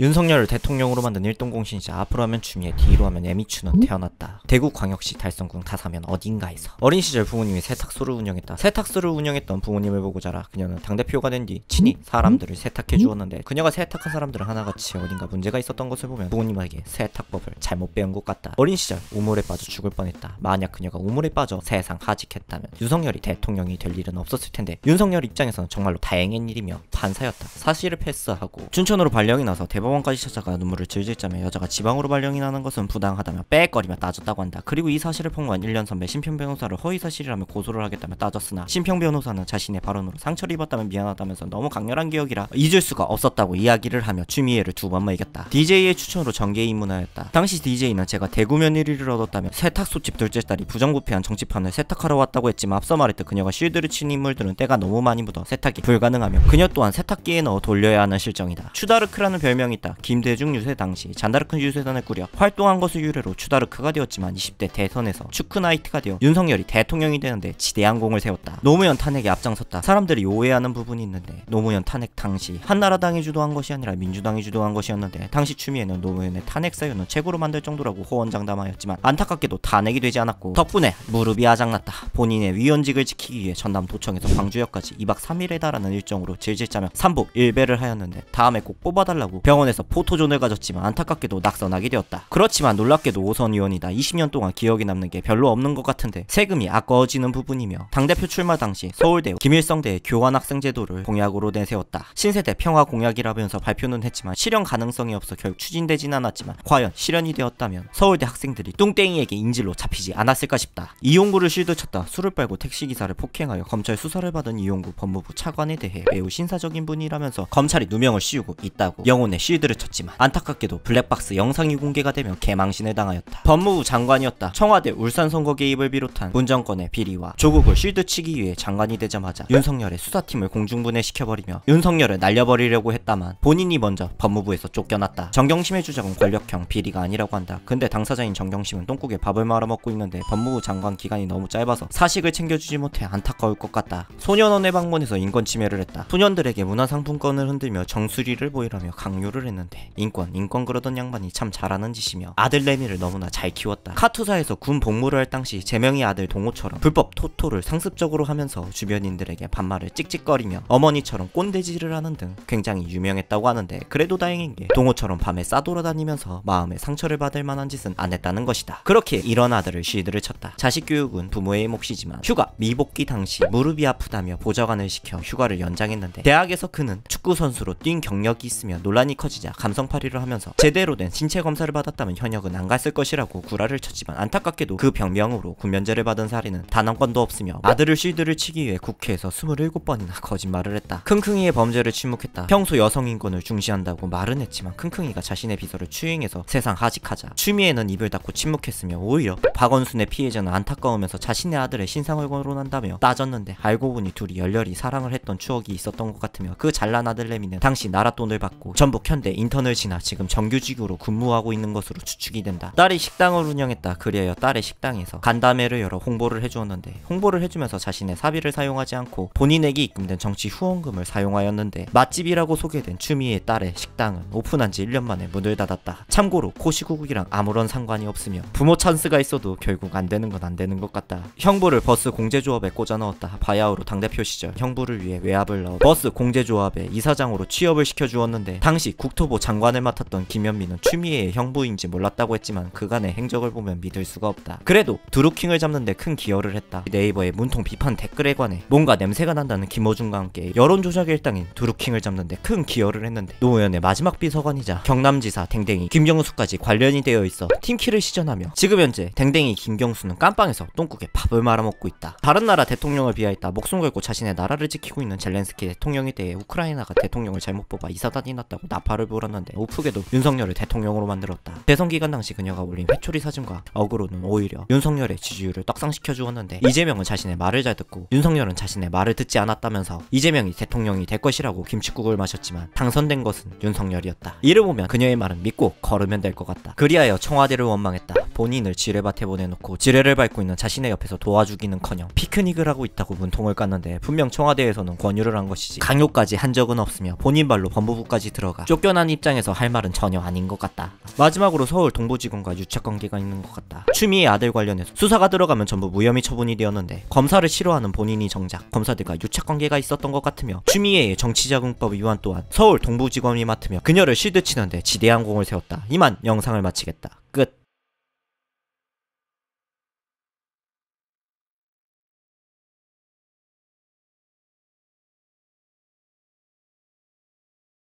윤석열을 대통령으로 만든 일동공신이자 앞으로 하면 주미의 뒤로 하면 에미추는 음? 태어났다. 대구광역시 달성군 다사면 어딘가에서 어린 시절 부모님이 세탁소를 운영했다. 세탁소를 운영했던 부모님을 보고 자라 그녀는 당대표가 된 뒤 친히 음? 사람들을 음? 세탁해 주었는데 그녀가 세탁한 사람들은 하나같이 어딘가 문제가 있었던 것을 보면 부모님에게 세탁법을 잘못 배운 것 같다. 어린 시절 우물에 빠져 죽을 뻔했다. 만약 그녀가 우물에 빠져 세상 하직했다면 윤석열이 대통령이 될 일은 없었을 텐데 윤석열 입장에서는 정말로 다행인 일이며 반사였다. 사실을 패스하고 춘천으로 발령이 나서 대법 대법원까지 찾아가 눈물을 질질 짜며 여자가 지방으로 발령이 나는 것은 부당하다며 빽거리며 따졌다고 한다. 그리고 이 사실을 폭로한 1년 선배 심평 변호사를 허위사실이라며 고소를 하겠다며 따졌으나 심평 변호사는 자신의 발언으로 상처를 입었다면 미안하다면서 너무 강렬한 기억이라 잊을 수가 없었다고 이야기를 하며 추미애를 두번만이겼다 DJ의 추천으로 전계에 입문하였다. 당시 DJ는 제가 대구면 1위를 얻었다며 세탁소집 둘째 딸이 부정부패한 정치판을 세탁하러 왔다고 했지만 앞서 말했듯 그녀가 실드를친 인물들은 때가 너무 많이 묻어 세탁이 불가능하며 그녀 또한 세탁기에 넣어 돌려야 하는 실정이다. 추다르크라는 별명이 있다. 김대중 유세 당시 잔다르크 유세단을 꾸려 활동한 것을 유래로 추다르크가 되었지만 20대 대선에서 축크나이트가 되어 윤석열이 대통령이 되는데 지대한 공을 세웠다. 노무현 탄핵에 앞장섰다. 사람들이 오해하는 부분이 있는데 노무현 탄핵 당시 한나라당이 주도한 것이 아니라 민주당이 주도한 것이었는데 당시 추미애는 노무현의 탄핵 사유는 최고로 만들 정도라고 호언장담하였지만 안타깝게도 탄핵이 되지 않았고 덕분에 무릎이 아작났다. 본인의 위원직을 지키기 위해 전남 도청에서 광주역까지 2박 3일에 달하는 일정으로 질질 짜며 3부 1배를 하였는데 다음에 꼭 뽑아달라고 병원에 강원에서 포토존을 가졌지만 안타깝게도 낙선하게 되었다. 그렇지만 놀랍게도 오선 의원이다 20년 동안 기억이 남는 게 별로 없는 것 같은데 세금이 아까워지는 부분이며 당대표 출마 당시 서울대 김일성대 교환학생 제도를 공약으로 내세웠다. 신세대 평화 공약이라면서 발표는 했지만 실현 가능성이 없어 결국 추진되진 않았지만 과연 실현이 되었다면 서울대 학생들이 뚱땡이에게 인질로 잡히지 않았을까 싶다. 이용구를 실드쳤다 술을 빨고 택시기사를 폭행하여 검찰 수사를 받은 이용구 법무부 차관에 대해 매우 신사적인 분이라면서 검찰이 누명을 씌우고 있다고 영혼의 실드 소리들을 쳤지만 안타깝게도 블랙박스 영상이 공개가 되며 개망신을 당하였다. 법무부 장관이었다. 청와대 울산 선거 개입을 비롯한 문정권의 비리와 조국을 실드치기 위해 장관이 되자마자 윤석열의 수사팀을 공중분해 시켜버리며 윤석열을 날려버리려고 했다만 본인이 먼저 법무부에서 쫓겨났다. 정경심의 주장은 권력형 비리가 아니라고 한다. 근데 당사자인 정경심은 똥국에 밥을 말아먹고 있는데 법무부 장관 기간이 너무 짧아서 사식을 챙겨주지 못해 안타까울 것 같다. 소년원에 방문해서 인권 침해를 했다. 소년들에게 문화상품권을 흔들며 정수리를 보이라며 강요를 했다. 했는데 인권 인권 그러던 양반이 참 잘하는 짓이며 아들 레미를 너무나 잘 키웠다. 카투사에서 군 복무를 할 당시 제명이 아들 동호처럼 불법 토토를 상습적으로 하면서 주변인들에게 반말을 찍찍거리며 어머니처럼 꼰대질을 하는 등 굉장히 유명했다고 하는데 그래도 다행인 게 동호처럼 밤에 싸돌아다니면서 마음에 상처를 받을 만한 짓은 안 했다는 것이다. 그렇게 이런 아들을 시위들을 쳤다. 자식 교육은 부모의 몫이지만 휴가 미복귀 당시 무릎이 아프다며 보좌관을 시켜 휴가를 연장했는데 대학에서 그는 축구 선수로 뛴 경력이 있으며 논란이 커 터지자 감성팔이를 하면서 제대로 된 신체 검사를 받았다면 현역은 안 갔을 것이라고 구라를 쳤지만 안타깝게도 그 병명으로 구면제를 받은 사리는 단한 건도 없으며 아들을 실드를 치기 위해 국회에서 27번이나 거짓말을 했다. 킁킁이의 범죄를 침묵했다. 평소 여성 인권을 중시한다고 말은 했지만 킁킁이가 자신의 비서를 추행해서 세상 하직하자 추미애는 입을 닫고 침묵했으며 오히려 박원순의 피해자는 안타까우면서 자신의 아들의 신상을 거론한다며 따졌는데 알고 보니 둘이 열렬히 사랑을 했던 추억이 있었던 것 같으며 그 잘난 아들내미는 당시 나라 돈을 받고 전북 현 한데 인턴을지나 지금 정규직으로 근무하고 있는 것으로 추측이 된다. 딸이 식당을 운영했다. 그리하여 딸의 식당에서 간담회를 열어 홍보를 해주었는데 홍보를 해주면서 자신의 사비를 사용하지 않고 본인에게 입금된 정치 후원금을 사용하였는데 맛집이라고 소개된 추미애 딸의 식당은 오픈한 지 1년 만에 문을 닫았다. 참고로 코시국국이랑 아무런 상관이 없으며 부모 찬스가 있어도 결국 안 되는 건 안 되는 것 같다. 형부를 버스 공제조합에 꽂아 넣었다. 바야흐로 당대표 시절 형부를 위해 외압을 넣어 버스 공제조합에 이사장으로 취업을 시켜주었는데 당시 국 국토부 장관을 맡았던 김현민은 추미애의 형부인지 몰랐다고 했지만 그간의 행적을 보면 믿을 수가 없다. 그래도 드루킹을 잡는데 큰 기여를 했다. 네이버의 문통 비판 댓글에 관해 뭔가 냄새가 난다는 김호중과 함께 여론조작 일당인 드루킹을 잡는데 큰 기여를 했는데 노무현의 마지막 비서관이자 경남지사 댕댕이 김경수까지 관련이 되어 있어 팀키를 시전하며 지금 현재 댕댕이 김경수는 깜빵에서 똥국에 밥을 말아먹고 있다. 다른 나라 대통령을 비하했다 목숨 걸고 자신의 나라를 지키고 있는 젤렌스키 대통령에 대해 우크라이나가 대통령을 잘못 뽑아 이사단이 났다고 나팔을 바를 불었는데 우프게도 윤석열을 대통령으로 만들었다. 대선 기간 당시 그녀가 올린 회초리 사진과 어그로는 오히려 윤석열의 지지율을 떡상시켜 주었는데 이재명은 자신의 말을 잘 듣고 윤석열은 자신의 말을 듣지 않았다면서 이재명이 대통령이 될 것이라고 김칫국을 마셨지만 당선된 것은 윤석열이었다. 이를 보면 그녀의 말은 믿고 걸으면 될 것 같다. 그리하여 청와대를 원망했다. 본인을 지뢰밭에 보내놓고 지뢰를 밟고 있는 자신의 옆에서 도와주기는커녕 피크닉을 하고 있다고 문통을 깠는데 분명 청와대에서는 권유를 한 것이지 강요까지 한 적은 없으며 본인 발로 법무부까지 들어가 쫓겨난 입장에서 할 말은 전혀 아닌 것 같다. 마지막으로 서울 동부지검과 유착관계가 있는 것 같다. 추미애 아들 관련해서 수사가 들어가면 전부 무혐의 처분이 되었는데 검사를 싫어하는 본인이 정작 검사들과 유착관계가 있었던 것 같으며 추미애의 정치자금법 위반 또한 서울 동부지검이 맡으며 그녀를 실드치는데 지대한공을 세웠다. 이만 영상을 마치겠다.